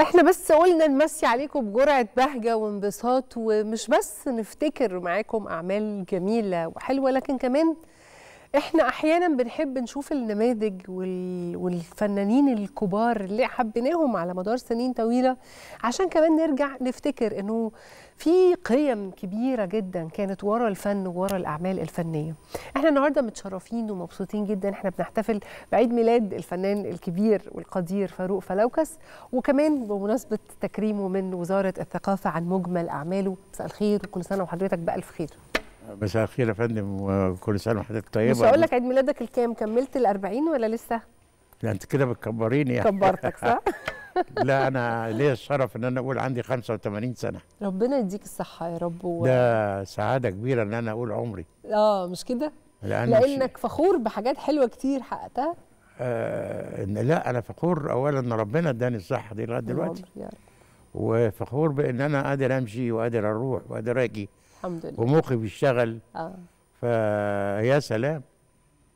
احنا بس قلنا نمسي عليكم بجرعه بهجه وانبساط ومش بس نفتكر معاكم اعمال جميله وحلوه لكن كمان احنا احيانا بنحب نشوف النماذج والفنانين الكبار اللي حبيناهم على مدار سنين طويله عشان كمان نرجع نفتكر انه في قيم كبيره جدا كانت ورا الفن وورا الاعمال الفنيه احنا النهارده متشرفين ومبسوطين جدا احنا بنحتفل بعيد ميلاد الفنان الكبير والقدير فاروق فلوكس وكمان بمناسبه تكريمه من وزاره الثقافه عن مجمل اعماله مساء الخير وكل سنه وحضرتك بالف خير مساء الخير يا فندم وكل سنه وحضرتك طيبه مش هقول لك عيد ميلادك الكام كملت ال 40 ولا لسه؟ لا انت كده بتكبريني يعني كبرتك صح؟ لا انا ليا الشرف ان انا اقول عندي 85 سنه ربنا يديك الصحه يا رب و... ده سعاده كبيره ان انا اقول عمري اه مش كده؟ لأن لانك مش... فخور بحاجات حلوه كتير حققتها آه لا انا فخور اولا ان ربنا اداني الصحه دي لغايه دلوقتي وفخور بان انا قادر امشي وقادر اروح وقادر اجي الحمد لله ومخي بيشتغل اه فيا سلام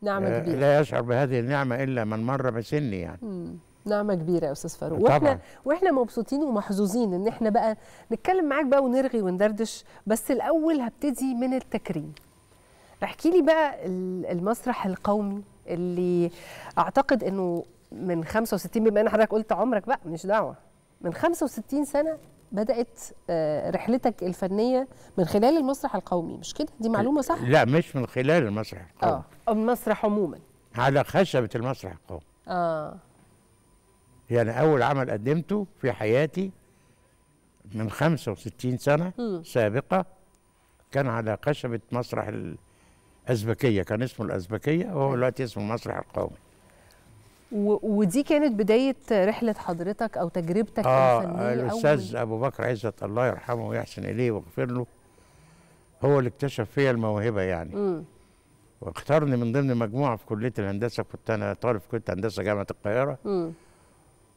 نعمة آه، كبيرة لا يشعر بهذه النعمة إلا من مر بسني يعني مم. نعمة كبيرة يا أستاذ فاروق واحنا واحنا مبسوطين ومحظوظين إن احنا بقى نتكلم معاك بقى ونرغي وندردش بس الأول هبتدي من التكريم احكي لي بقى المسرح القومي اللي أعتقد إنه من 65 بما إن حضرتك قلت عمرك بقى مش دعوة من 65 سنة بدات آه، رحلتك الفنيه من خلال المسرح القومي مش كده دي معلومه صح لا مش من خلال المسرح آه. القومي اه المسرح عموما على خشبه المسرح القومي اه يعني اول عمل قدمته في حياتي من 65 سنه م. سابقه كان على خشبه مسرح الازبكيه كان اسمه الازبكيه وهو دلوقتي اسمه المسرح القومي ودي كانت بدايه رحله حضرتك او تجربتك آه الفنيه الاستاذ ابو بكر عزت الله يرحمه ويحسن اليه ويغفر له هو اللي اكتشف فيا الموهبه يعني م. واختارني من ضمن مجموعه في كليه الهندسه كنت انا طالب في كليه هندسه جامعه القاهره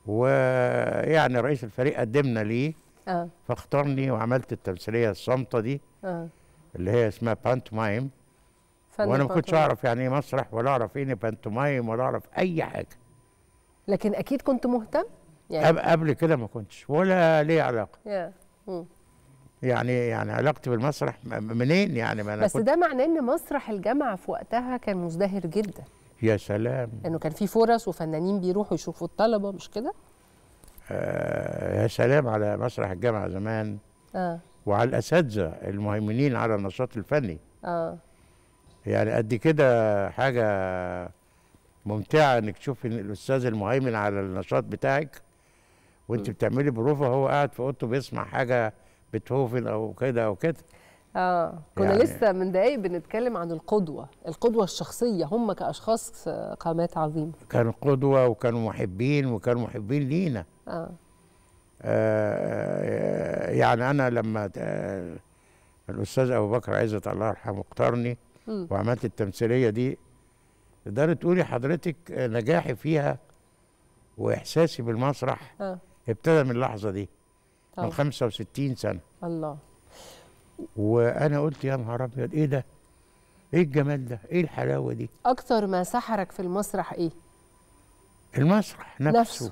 ويعني رئيس الفريق قدمنا ليه آه. فاختارني وعملت التمثيليه الصامته دي آه. اللي هي اسمها بانتومايم وانا ما كنتش اعرف يعني ايه مسرح ولا اعرف ايه بانتومايم ولا اعرف اي حاجه لكن اكيد كنت مهتم يعني قبل كده ما كنتش ولا ليه علاقه يعني يعني علاقتي بالمسرح منين يعني ما أنا بس ده معناه ان مسرح الجامعه في وقتها كان مزدهر جدا يا سلام انه كان في فرص وفنانين بيروحوا يشوفوا الطلبه مش كده آه يا سلام على مسرح الجامعه زمان آه. وعلى الاساتذه المهيمنين على النشاط الفني اه يعني قد كده حاجه ممتعه انك تشوفي الاستاذ المهيمن على النشاط بتاعك وانت بتعملي بروفه هو قاعد في اوضته بيسمع حاجه بيتهوفن او كده او كده اه كنا يعني لسه من دقايق بنتكلم عن القدوه القدوه الشخصيه هم كاشخاص آه، قامات عظيمه كانوا قدوه وكانوا محبين وكانوا محبين لينا آه. آه, آه، يعني انا لما آه، الاستاذ ابو بكر عزت الله يرحمه اختارني وعملت التمثيليه دي تقدري تقولي حضرتك نجاحي فيها واحساسي بالمسرح أه. ابتدى من اللحظه دي طبعا. من 65 سنه الله وانا قلت يا نهار ابيض ايه ده ايه الجمال ده ايه الحلاوه دي اكثر ما سحرك في المسرح ايه المسرح نفسه, نفسه.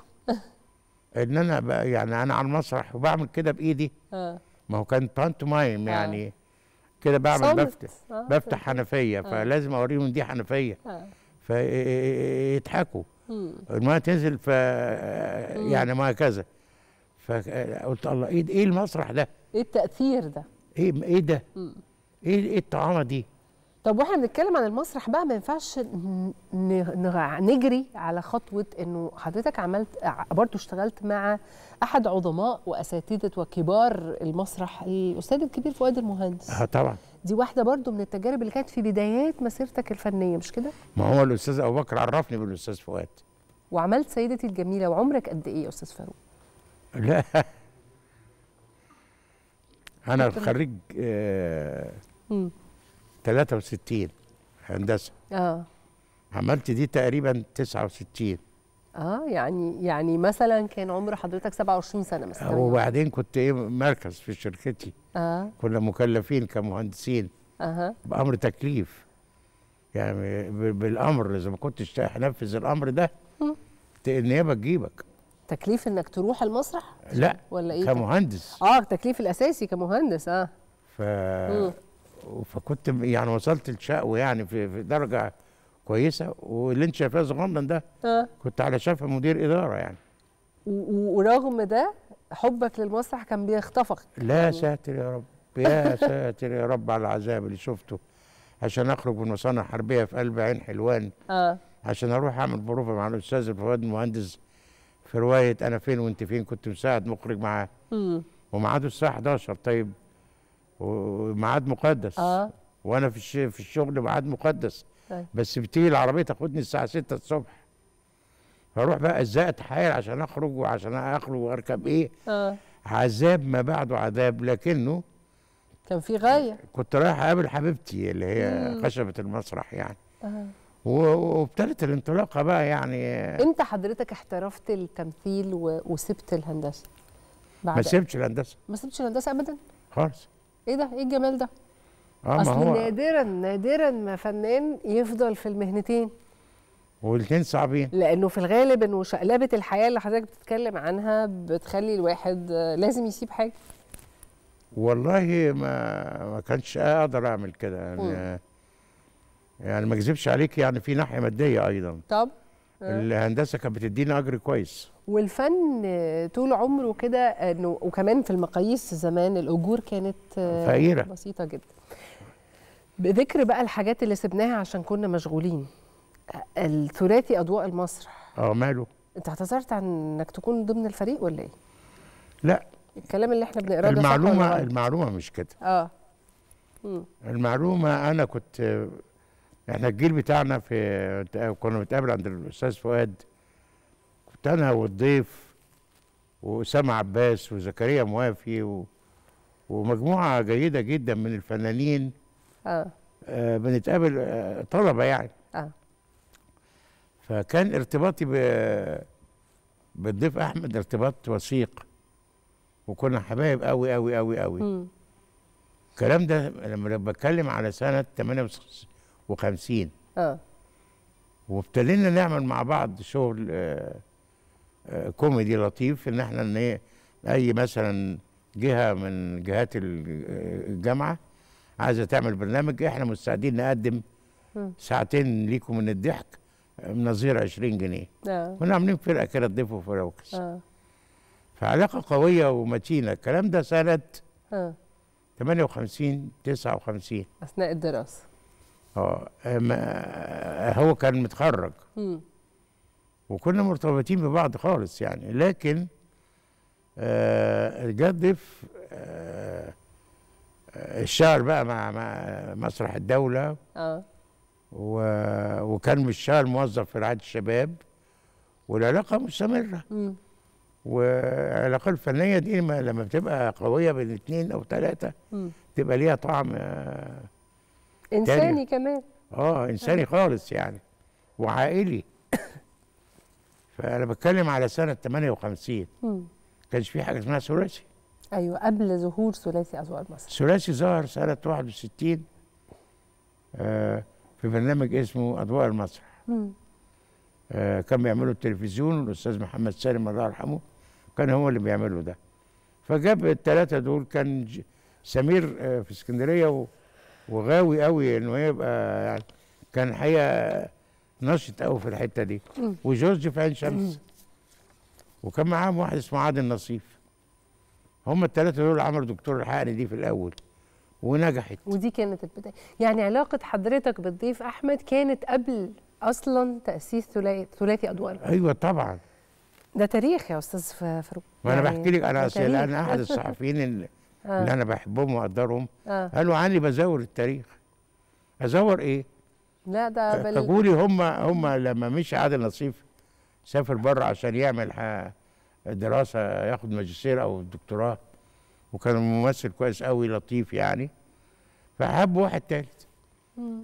ان انا بقى يعني انا على المسرح وبعمل كده بايدي آه. ما هو كان بانتومايم آه. يعني كده بعمل بفتح آه. بفتح حنفيه آه. فلازم اوريهم دي حنفيه آه. فيضحكوا ما تنزل ف يعني ما كذا فقلت الله ايه ايه المسرح ده؟ ايه التاثير ده؟ ايه ايه ده؟ ايه ايه الطعامه دي؟ طب واحنا بنتكلم عن المسرح بقى ما ينفعش نجري على خطوه انه حضرتك عملت برضه اشتغلت مع احد عظماء واساتذه وكبار المسرح الاستاذ الكبير فؤاد المهندس. اه طبعا. دي واحده برضو من التجارب اللي كانت في بدايات مسيرتك الفنيه مش كده ما هو الاستاذ ابو بكر عرفني بالاستاذ فؤاد وعملت سيدتي الجميله وعمرك قد ايه يا استاذ فاروق لا انا خريج آه 63 هندسه اه عملت دي تقريبا 69 اه يعني يعني مثلا كان عمر حضرتك 27 سنه مثلا وبعدين كنت ايه مركز في شركتي آه. كنا مكلفين كمهندسين آه. بامر تكليف يعني بالامر اذا ما كنتش هنفذ الامر ده النيابه تجيبك تكليف انك تروح المسرح لا ولا ايه كمهندس اه التكليف الاساسي كمهندس اه ف فكنت يعني وصلت لشقوه يعني في, في درجه كويسه واللي انت شايفاه صغنن ده آه. كنت على شفه مدير اداره يعني ورغم ده حبك للمسرح كان بيخطفك لا يعني. ساتر يا رب يا ساتر يا رب على العذاب اللي شفته عشان اخرج من مصانع حربيه في قلب عين حلوان اه عشان اروح اعمل بروفه مع الاستاذ الفؤاد المهندس في روايه انا فين وانت فين كنت مساعد مخرج معاه وميعاده الساعه 11 طيب وميعاد مقدس اه وانا في في الشغل ميعاد مقدس طيب. بس بتيجي العربيه تاخدني الساعه 6 الصبح فاروح بقى ازاي اتحايل عشان اخرج وعشان اخرج واركب ايه اه عذاب ما بعده عذاب لكنه كان في غايه كنت رايح اقابل حبيبتي اللي هي خشبه المسرح يعني آه. وابتدت الانطلاقه بقى يعني امتى حضرتك احترفت التمثيل و... وسبت الهندسه؟ بعد ما سبتش الهندسه ما سبتش الهندسه ابدا خالص ايه ده؟ ايه الجمال ده؟ آه اصل هو... نادرا نادرا ما فنان يفضل في المهنتين والاثنين صعبين لانه في الغالب انه شقلبه الحياه اللي حضرتك بتتكلم عنها بتخلي الواحد لازم يسيب حاجه والله ما ما كانش اقدر اعمل كده يعني يعني ما اكذبش عليك يعني في ناحيه ماديه ايضا طب آه. الهندسه كانت بتدينا اجر كويس والفن طول عمره كده انه وكمان في المقاييس زمان الاجور كانت آه، فقيره بسيطه جدا بذكر بقى الحاجات اللي سبناها عشان كنا مشغولين الثلاثي اضواء المسرح اه ماله انت اعتذرت عن انك تكون ضمن الفريق ولا ايه لا الكلام اللي احنا بنقراه المعلومه المعلومه مش كده اه مم. المعلومه انا كنت احنا الجيل بتاعنا في كنا بنتقابل عند الاستاذ فؤاد كنت انا والضيف واسامه عباس وزكريا موافي و... ومجموعه جيده جدا من الفنانين اه, آه بنتقابل آه طلبه يعني اه فكان ارتباطي ب بالضيف احمد ارتباط وثيق وكنا حبايب قوي قوي قوي قوي الكلام ده لما بتكلم على سنه 58 اه وابتدينا نعمل مع بعض شغل آه، آه، كوميدي لطيف ان احنا ان إيه، اي مثلا جهه من جهات آه، الجامعه عايزه تعمل برنامج احنا مستعدين نقدم ساعتين ليكم من الضحك نظير 20 جنيه آه. كنا عاملين فرقه كده الضيف وفراوكس آه. فعلاقه قويه ومتينه الكلام ده سنه آه. 58 59 اثناء الدراسه اه هو كان متخرج م. وكنا مرتبطين ببعض خالص يعني لكن آه جه الضيف آه, آه، الشعر بقى مع مسرح الدوله اه و... وكان بيشتغل موظف في رعايه الشباب والعلاقه مستمره والعلاقه الفنيه دي لما بتبقى قويه بين اثنين او ثلاثه تبقى ليها طعم آه، انساني تاني. كمان اه انساني أيوة. خالص يعني وعائلي فانا بتكلم على سنه 58 ما كانش في حاجه اسمها ثلاثي ايوه قبل ظهور ثلاثي اذواق مصر ثلاثي ظهر سنه 61 آه في برنامج اسمه اضواء المسرح آه كان بيعمله التلفزيون الاستاذ محمد سالم الله يرحمه كان هو اللي بيعمله ده فجاب الثلاثه دول كان سمير آه في اسكندريه وغاوي قوي انه يبقى يعني كان حقيقه نشط قوي في الحته دي وجورج في عين شمس وكان معاهم واحد اسمه عادل نصيف هما الثلاثه دول عملوا دكتور الحقني دي في الاول ونجحت ودي كانت البدايه يعني علاقه حضرتك بالضيف احمد كانت قبل اصلا تاسيس ثلاثي اضواء ايوه طبعا ده تاريخ يا استاذ فاروق ما يعني انا بحكي لك انا اصل انا احد الصحفيين آه. اللي, آه. انا بحبهم واقدرهم آه. قالوا عني بزور التاريخ ازور ايه لا ده آه، بل تقولي هم هم لما مشي عادل نصيف سافر بره عشان يعمل دراسه ياخد ماجستير او دكتوراه وكان ممثل كويس قوي لطيف يعني فحب واحد ثالث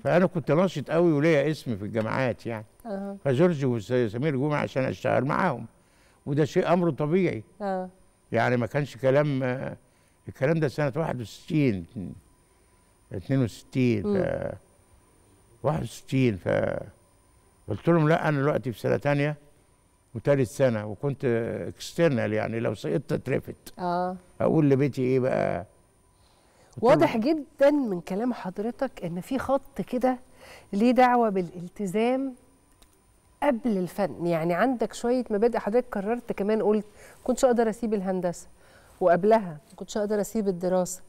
فانا كنت ناشط قوي وليا اسم في الجامعات يعني أه. فجورج وسمير جمعه عشان اشتغل معاهم وده شيء امر طبيعي أه. يعني ما كانش كلام الكلام ده سنه 61 62 ف 61 ف قلت لهم لا انا دلوقتي في سنه ثانيه وثالث سنه وكنت اكسترنال يعني لو سقطت اترفت اه اقول لبيتي ايه بقى واضح جدا من كلام حضرتك ان في خط كده ليه دعوه بالالتزام قبل الفن يعني عندك شويه مبادئ حضرتك قررت كمان قلت كنتش اقدر اسيب الهندسه وقبلها ما كنتش اقدر اسيب الدراسه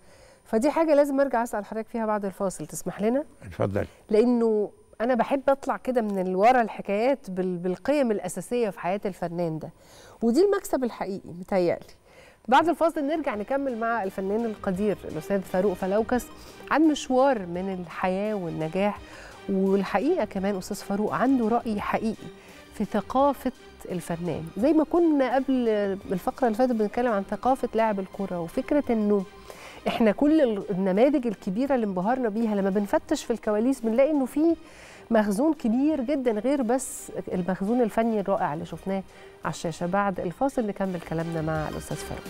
فدي حاجه لازم ارجع اسال حضرتك فيها بعد الفاصل تسمح لنا اتفضل لانه انا بحب اطلع كده من ورا الحكايات بالقيم الاساسيه في حياه الفنان ده ودي المكسب الحقيقي متهيألي بعد الفاصل نرجع نكمل مع الفنان القدير الاستاذ فاروق فلوكس عن مشوار من الحياه والنجاح والحقيقه كمان استاذ فاروق عنده راي حقيقي في ثقافه الفنان زي ما كنا قبل الفقره اللي فاتت بنتكلم عن ثقافه لاعب الكره وفكره انه احنا كل النماذج الكبيره اللي انبهرنا بيها لما بنفتش في الكواليس بنلاقي انه في مخزون كبير جدا غير بس المخزون الفني الرائع اللي شفناه على الشاشه بعد الفاصل نكمل كلامنا مع الاستاذ فاروق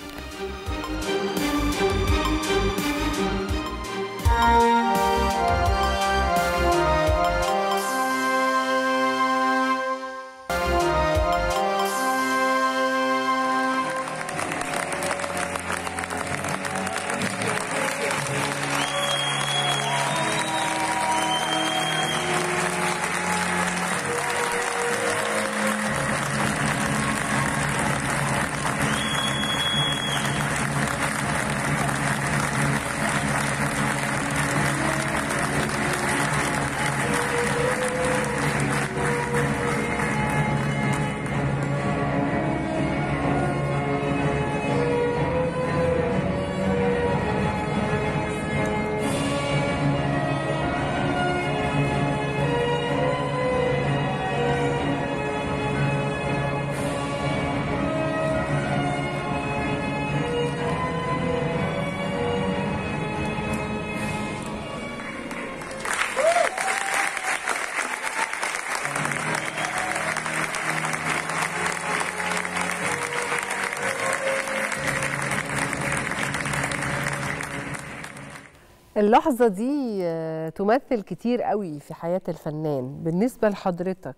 اللحظة دي آه، تمثل كتير قوي في حياة الفنان بالنسبة لحضرتك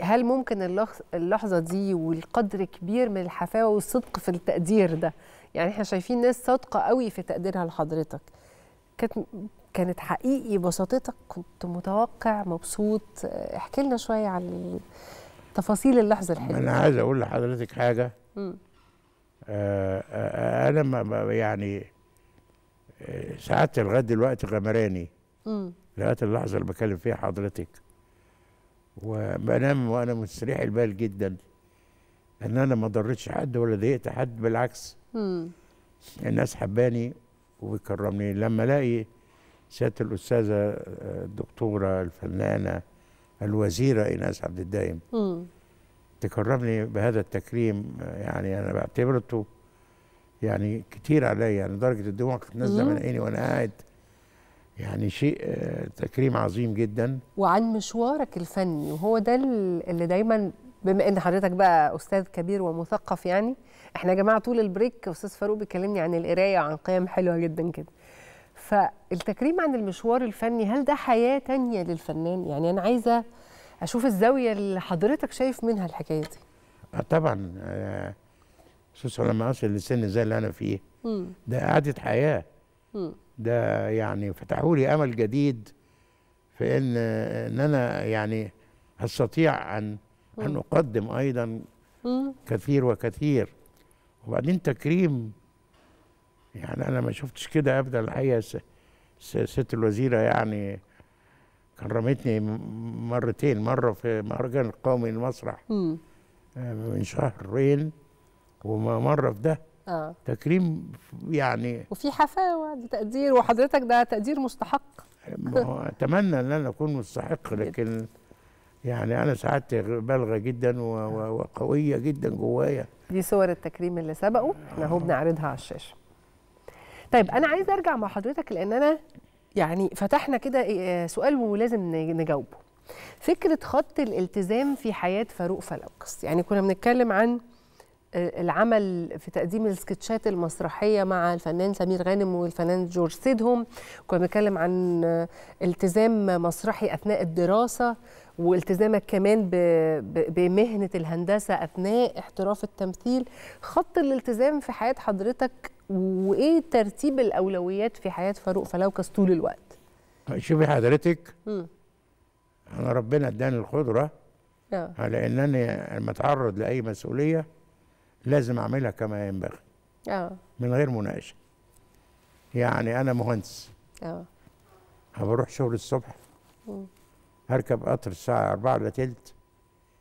هل ممكن اللحظة دي والقدر كبير من الحفاوة والصدق في التقدير ده يعني احنا شايفين ناس صادقة قوي في تقديرها لحضرتك كانت كانت حقيقي بساطتك كنت متوقع مبسوط آه، احكي لنا شوية عن تفاصيل اللحظة الحلوة أنا عايز أقول لحضرتك حاجة آه،, آه آه أنا ما يعني سعادتي لغايه دلوقتي غمراني لغايه اللحظه اللي بكلم فيها حضرتك وبنام وانا مستريح البال جدا ان انا ما ضرتش حد ولا ضايقت حد بالعكس مم. الناس حباني وبيكرمني لما الاقي سياده الاستاذه آه، الدكتوره الفنانه الوزيره ايناس عبد الدايم تكرمني بهذا التكريم يعني انا بعتبرته يعني كتير عليا يعني درجه الدموع كانت نازله من عيني وانا قاعد يعني شيء آه، تكريم عظيم جدا وعن مشوارك الفني وهو ده اللي دايما بما ان حضرتك بقى استاذ كبير ومثقف يعني احنا يا جماعه طول البريك استاذ فاروق بيكلمني عن القرايه وعن قيم حلوه جدا كده فالتكريم عن المشوار الفني هل ده حياه تانية للفنان يعني انا عايزه اشوف الزاويه اللي حضرتك شايف منها الحكايه دي آه، طبعا آه، خصوصا لما اصل للسن زي اللي انا فيه ده اعاده حياه ده يعني فتحوا لي امل جديد في ان ان انا يعني استطيع ان ان اقدم ايضا كثير وكثير وبعدين تكريم يعني انا ما شفتش كده ابدا الحقيقه ست الوزيره يعني كرمتني مرتين مره في مهرجان القومي للمسرح آه، من شهرين ومره في ده آه. تكريم يعني وفي حفاوه لتقدير وحضرتك ده تقدير مستحق اتمنى ان انا اكون مستحق لكن يعني انا سعادتي بالغه جدا وقويه جدا جوايا دي صور التكريم اللي سبقه احنا اهو آه. بنعرضها على الشاشه طيب انا عايزه ارجع مع حضرتك لان انا يعني فتحنا كده إيه، سؤال ولازم نجاوبه فكره خط الالتزام في حياه فاروق فلوكس يعني كنا بنتكلم عن العمل في تقديم السكتشات المسرحيه مع الفنان سمير غانم والفنان جورج سيدهم كنا بنتكلم عن التزام مسرحي اثناء الدراسه والتزامك كمان بمهنه الهندسه اثناء احتراف التمثيل خط الالتزام في حياه حضرتك وايه ترتيب الاولويات في حياه فاروق فلوكس طول الوقت شوفي حضرتك م. انا ربنا اداني القدره اه أنني انا لما اتعرض لاي مسؤوليه لازم اعملها كما ينبغي اه من غير مناقشه يعني انا مهندس اه هبروح شغل الصبح مم. هركب قطر الساعه 4 الا تلت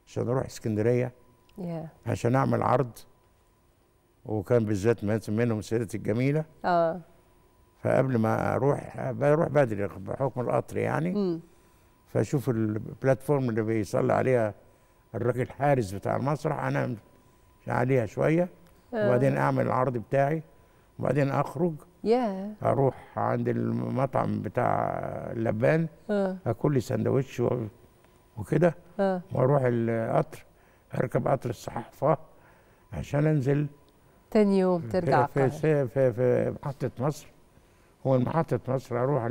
عشان اروح اسكندريه yeah. عشان اعمل عرض وكان بالذات منهم سيرتي الجميله اه فقبل ما اروح بروح بدري بحكم القطر يعني مم. فاشوف البلاتفورم اللي بيصلي عليها الراجل حارس بتاع المسرح انا عليها شويه آه. وبعدين اعمل العرض بتاعي وبعدين اخرج yeah. اروح عند المطعم بتاع اللبان uh. آه. اكل لي سندوتش وكده uh. واروح القطر اركب قطر الصحافه عشان انزل تاني يوم ترجع في في, في, في محطه مصر هو محطه مصر اروح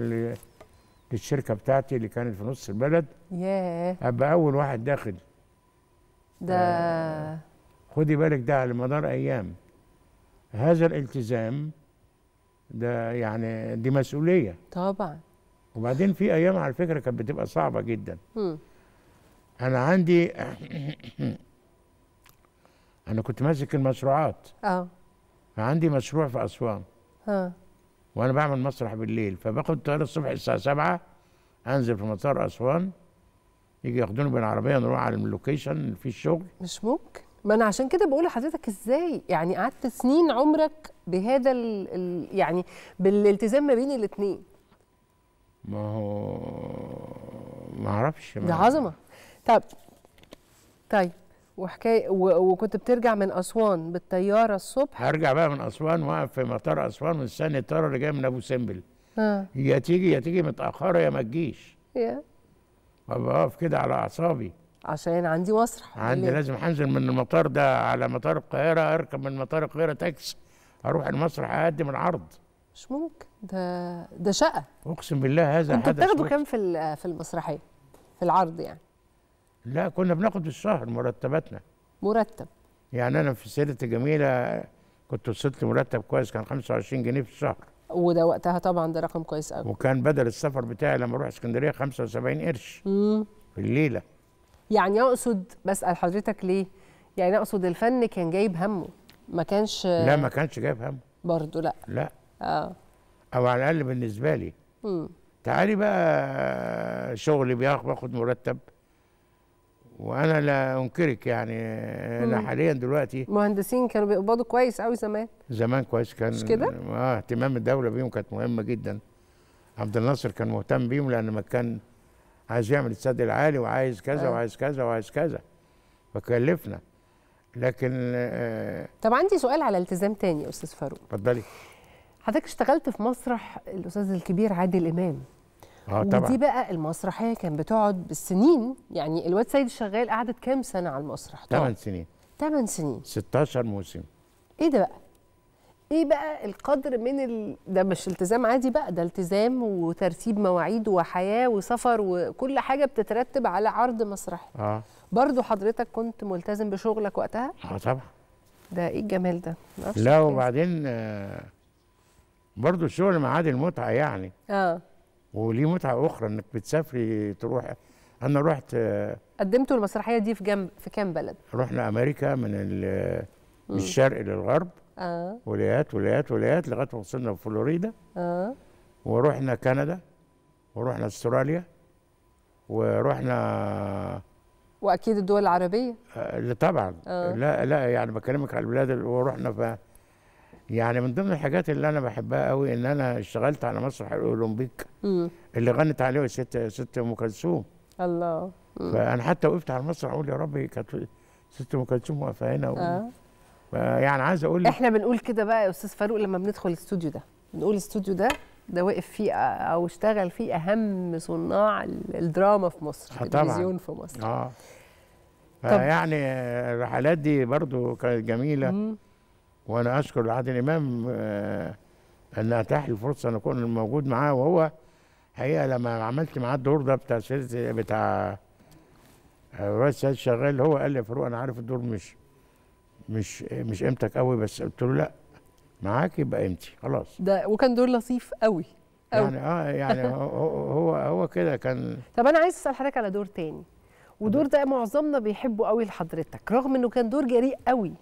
للشركه بتاعتي اللي كانت في نص البلد ياه yeah. ابقى اول واحد داخل ده خدي بالك ده على مدار أيام هذا الالتزام ده يعني دي مسؤولية طبعا وبعدين في أيام على فكرة كانت بتبقى صعبة جدا مم. أنا عندي أنا كنت ماسك المشروعات اه فعندي مشروع في أسوان ها آه. وأنا بعمل مسرح بالليل فباخد الطيارة الصبح الساعة 7 أنزل في مطار أسوان يجي ياخدوني بالعربية نروح على اللوكيشن في الشغل مش ممكن ما انا عشان كده بقول لحضرتك ازاي يعني قعدت سنين عمرك بهذا ال الـ يعني بالالتزام ما بين الاثنين ما هو ما اعرفش ده عظمه طب طيب وحكايه وكنت بترجع من اسوان بالطياره الصبح هرجع بقى من اسوان واقف في مطار اسوان مستني الطياره اللي جايه من ابو سمبل آه. يا تيجي يا تيجي متاخره يا ما تجيش yeah. بقف كده على اعصابي عشان عندي مسرح عندي اللي... لازم هنزل من المطار ده على مطار القاهره اركب من مطار القاهره تاكسي اروح المسرح اقدم العرض مش ممكن ده ده شقه اقسم بالله هذا انت بتاخده كام في في المسرحيه في العرض يعني لا كنا بناخد في الشهر مرتباتنا مرتب يعني انا في سيرتي جميله كنت وصلت مرتب كويس كان 25 جنيه في الشهر وده وقتها طبعا ده رقم كويس قوي وكان بدل السفر بتاعي لما اروح اسكندريه 75 قرش امم في الليله يعني اقصد بسال حضرتك ليه يعني اقصد الفن كان جايب همه ما كانش لا ما كانش جايب همه برضه لا لا اه او على الاقل بالنسبه لي امم تعالي بقى شغلي باخد مرتب وانا لا انكرك يعني انا حاليا دلوقتي مهندسين كانوا بيقبضوا كويس قوي زمان زمان كويس كان مش كده؟ اه اهتمام الدوله بيهم كانت مهمه جدا عبد الناصر كان مهتم بيهم لان ما كان عايز يعمل السد العالي وعايز كذا أيوه. وعايز كذا وعايز كذا فكلفنا لكن آه طب عندي سؤال على التزام تاني يا استاذ فاروق اتفضلي حضرتك اشتغلت في مسرح الاستاذ الكبير عادل امام اه طبعا ودي بقى المسرحيه كان بتقعد بالسنين يعني الواد سيد الشغال قعدت كام سنه على المسرح؟ 8 سنين 8 سنين 16 موسم ايه ده بقى؟ ايه بقى القدر من ال... ده مش التزام عادي بقى ده التزام وترتيب مواعيد وحياه وسفر وكل حاجه بتترتب على عرض مسرحي اه برضه حضرتك كنت ملتزم بشغلك وقتها اه طبعا ده ايه الجمال ده لا وبعدين آه، برضه الشغل معادل متعه يعني اه وليه متعه اخرى انك بتسافري تروح انا رحت آه، قدمتوا المسرحيه دي في جنب في كام بلد رحنا امريكا من ال من الشرق للغرب آه. ولايات ولايات ولايات لغايه ما وصلنا فلوريدا آه. ورحنا كندا ورحنا استراليا ورحنا واكيد الدول العربيه آه، لا طبعا آه. لا لا يعني بكلمك على البلاد ورحنا ف يعني من ضمن الحاجات اللي انا بحبها قوي ان انا اشتغلت على مسرح الاولمبيك م. اللي غنت عليه ست ست ام كلثوم الله م. فانا حتى وقفت على المسرح اقول يا ربي كانت ست ام كلثوم واقفه هنا آه. يعني عايز اقول احنا بنقول كده بقى يا استاذ فاروق لما بندخل الاستوديو ده بنقول الاستوديو ده ده وقف فيه او اشتغل فيه اهم صناع الدراما في مصر آه، التلفزيون في مصر اه يعني الرحلات دي برضو كانت جميله مم. وانا اشكر عادل امام آه اتاح لي فرصه ان اكون موجود معاه وهو حقيقه لما عملت معاه الدور ده بتاع سلسله بتاع الرئيس آه، الشغال شغال هو قال لي فاروق انا عارف الدور مش مش مش قيمتك قوي بس قلت له لا معاك يبقى قيمتي خلاص ده وكان دور لطيف قوي قوي. يعني اه يعني هو هو كده كان طب انا عايز اسال حضرتك على دور تاني ودور ده معظمنا بيحبه قوي لحضرتك رغم انه كان دور جريء قوي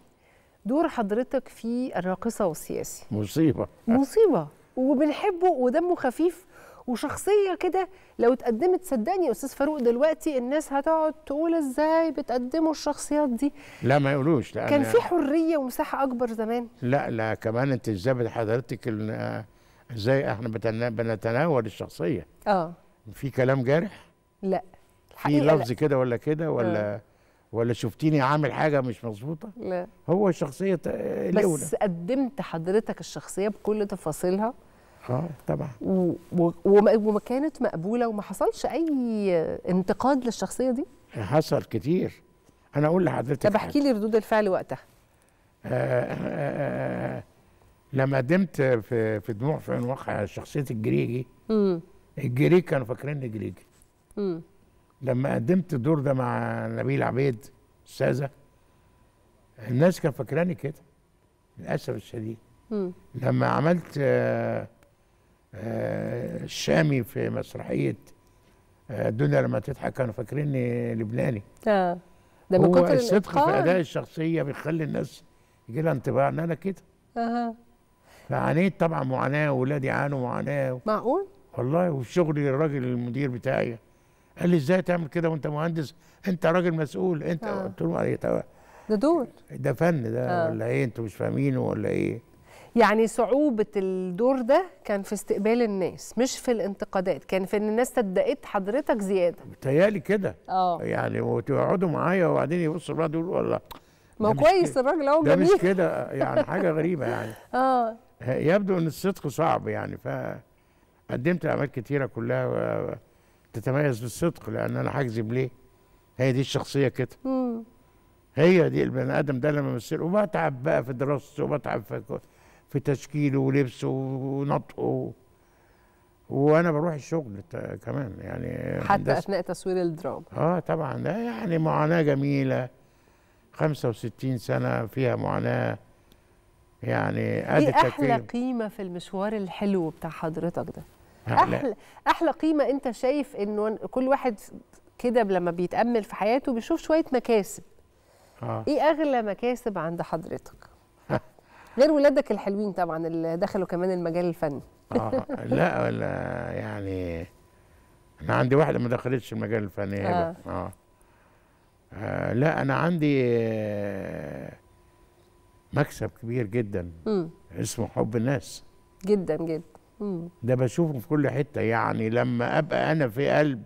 دور حضرتك في الراقصه والسياسي مصيبه مصيبه وبنحبه ودمه خفيف وشخصيه كده لو اتقدمت صدقني يا استاذ فاروق دلوقتي الناس هتقعد تقول ازاي بتقدموا الشخصيات دي لا ما يقولوش لأن كان في حريه ومساحه اكبر زمان لا لا كمان انت ازاي حضرتك ازاي احنا بنتناول الشخصيه اه في كلام جارح لا في لفظ كده ولا كده ولا آه. ولا شفتيني عامل حاجه مش مظبوطه لا هو شخصيه الاولى آه، بس قدمت حضرتك الشخصيه بكل تفاصيلها اه و... و... وما كانت مقبوله وما حصلش اي انتقاد للشخصيه دي حصل كتير انا اقول لحضرتك طب احكي لي ردود الفعل وقتها آه آه, آه،, آه، لما قدمت في في دموع في واقع شخصيه الجريجي الجريجي كانوا فاكريني جريجي لما قدمت الدور ده مع نبيل عبيد استاذه الناس كانت فاكراني كده للاسف الشديد لما عملت آه الشامي آه، في مسرحيه الدنيا آه، لما تضحك كانوا فاكريني لبناني اه ده من كتر الصدق في اداء الشخصيه بيخلي الناس يجي لها انطباع ان انا كده اها فعانيت طبعا معاناه واولادي عانوا معاناه معقول؟ والله وفي شغلي الراجل المدير بتاعي قال لي ازاي تعمل كده وانت مهندس انت راجل مسؤول انت آه. قلت له إيه؟ ده دور ده فن ده آه. ولا ايه انتوا مش فاهمينه ولا ايه يعني صعوبة الدور ده كان في استقبال الناس مش في الانتقادات كان في ان الناس صدقت حضرتك زيادة بتهيألي كده اه يعني وتقعدوا معايا وبعدين يبصوا لبعض يقولوا والله ما كويس الراجل اهو جميل ده مش كده يعني حاجة غريبة يعني اه يبدو ان الصدق صعب يعني فقدمت اعمال كتيرة كلها تتميز بالصدق لان انا هكذب ليه؟ هي دي الشخصية كده هي دي البني ادم ده لما بمثله وبتعب بقى في دراسته وبتعب في في تشكيله ولبسه ونطقه وانا بروح الشغل كمان يعني حتى اثناء تصوير الدراما اه طبعا ده يعني معاناه جميله 65 سنه فيها معاناه يعني إيه ادي ايه احلى قيمه في المشوار الحلو بتاع حضرتك ده أحلى. احلى احلى قيمه انت شايف انه كل واحد كده لما بيتامل في حياته بيشوف شويه مكاسب آه. ايه اغلى مكاسب عند حضرتك غير ولادك الحلوين طبعا اللي دخلوا كمان المجال الفني اه لا ولا يعني انا عندي واحده ما دخلتش المجال الفني آه. أيوة. آه. آه لا انا عندي آه، مكسب كبير جدا اسمه حب الناس جدا جدا ده بشوفه في كل حته يعني لما ابقى انا في قلب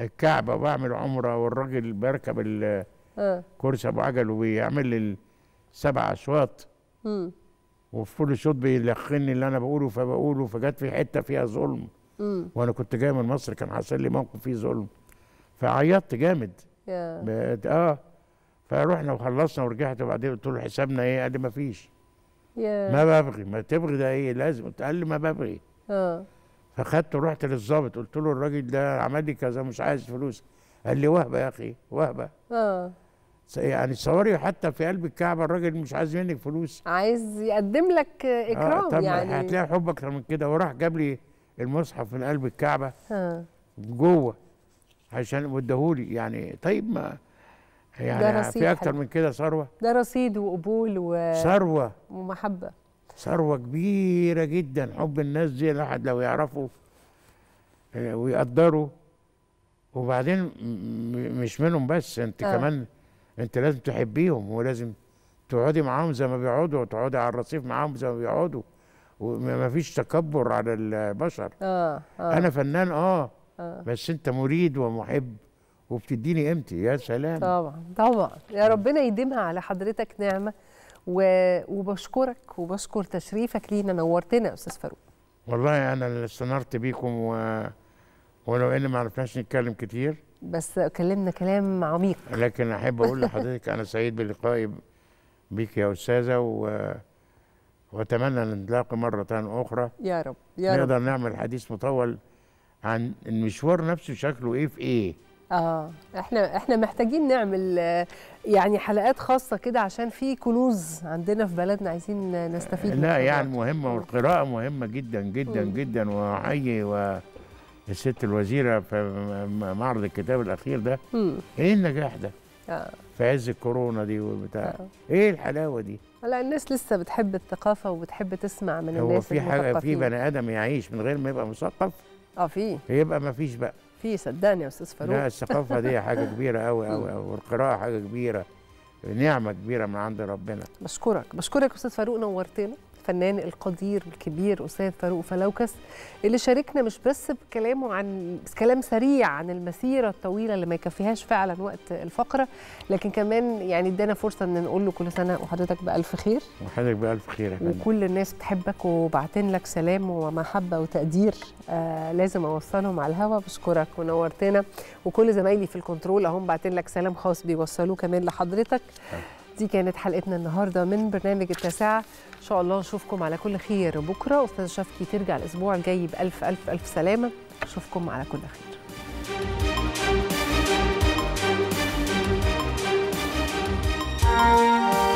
الكعبه وبعمل عمره والراجل بيركب الكرسي آه. ابو عجل وبيعمل لي السبع اشواط وفي كل شوط بيلخني اللي انا بقوله فبقوله فجت في حته فيها ظلم مم. وانا كنت جاي من مصر كان حصل لي موقف فيه ظلم فعيطت جامد yeah. اه فروحنا وخلصنا ورجعت وبعدين قلت له حسابنا ايه قال لي ما فيش yeah. ما ببغي ما تبغي ده ايه لازم قال لي ما ببغي اه فخدت ورحت للظابط قلت له الراجل ده عمل لي كذا مش عايز فلوس قال لي وهبه يا اخي وهبه اه يعني صوري حتى في قلب الكعبه الراجل مش عايز منك فلوس عايز يقدم لك آه، اكرام آه طب يعني هتلاقي حب اكتر من كده وراح جاب لي المصحف من قلب الكعبه ها. جوه عشان وداهولي يعني طيب ما يعني في اكتر من كده ثروه ده رصيد وقبول و ثروه ومحبه ثروه كبيره جدا حب الناس دي الواحد لو يعرفه آه، ويقدره وبعدين مش منهم بس انت آه. كمان انت لازم تحبيهم ولازم تقعدي معاهم زي ما بيقعدوا وتقعدي على الرصيف معاهم زي ما بيقعدوا وما فيش تكبر على البشر آه, آه انا فنان آه, اه بس انت مريد ومحب وبتديني قيمتي يا سلام طبعا طبعا يا ربنا يديمها على حضرتك نعمه و... وبشكرك وبشكر تشريفك لينا نورتنا يا استاذ فاروق والله انا اللي استنرت بيكم و... ولو ان ما عرفناش نتكلم كتير بس اتكلمنا كلام عميق لكن احب اقول لحضرتك انا سعيد بلقائي بك يا استاذه و... واتمنى ان نتلاقى مره اخرى يا رب يا رب نقدر نعمل حديث مطول عن المشوار نفسه شكله ايه في ايه اه احنا احنا محتاجين نعمل يعني حلقات خاصه كده عشان في كنوز عندنا في بلدنا عايزين نستفيد منها لا يعني مهمه والقراءه مهمه جدا جدا م. جدا وحي و... الست الوزيره في معرض الكتاب الاخير ده مم. ايه النجاح ده؟ آه. في عز الكورونا دي وبتاع آه. ايه الحلاوه دي؟ هلا الناس لسه بتحب الثقافه وبتحب تسمع من هو الناس في حاجه في بني ادم يعيش من غير ما يبقى مثقف اه في يبقى ما فيش بقى في صدقني يا استاذ فاروق لا الثقافه دي حاجه كبيره قوي قوي قوي والقراءه حاجه كبيره نعمه كبيره من عند ربنا بشكرك بشكرك استاذ فاروق نورتنا الفنان القدير الكبير استاذ فاروق فلوكس اللي شاركنا مش بس بكلامه عن كلام سريع عن المسيره الطويله اللي ما يكفيهاش فعلا وقت الفقره لكن كمان يعني ادانا فرصه ان نقول له كل سنه وحضرتك بالف خير وحضرتك بالف خير يا وكل الناس بتحبك وبعتين لك سلام ومحبه وتقدير آه لازم اوصلهم على الهوا بشكرك ونورتنا وكل زمايلي في الكنترول اهم بعتين لك سلام خاص بيوصلوه كمان لحضرتك آه. دي كانت حلقتنا النهارده من برنامج التاسعة ان شاء الله نشوفكم على كل خير بكره استاذ شفكي ترجع الاسبوع الجاي بالف الف الف سلامه اشوفكم على كل خير Thank you.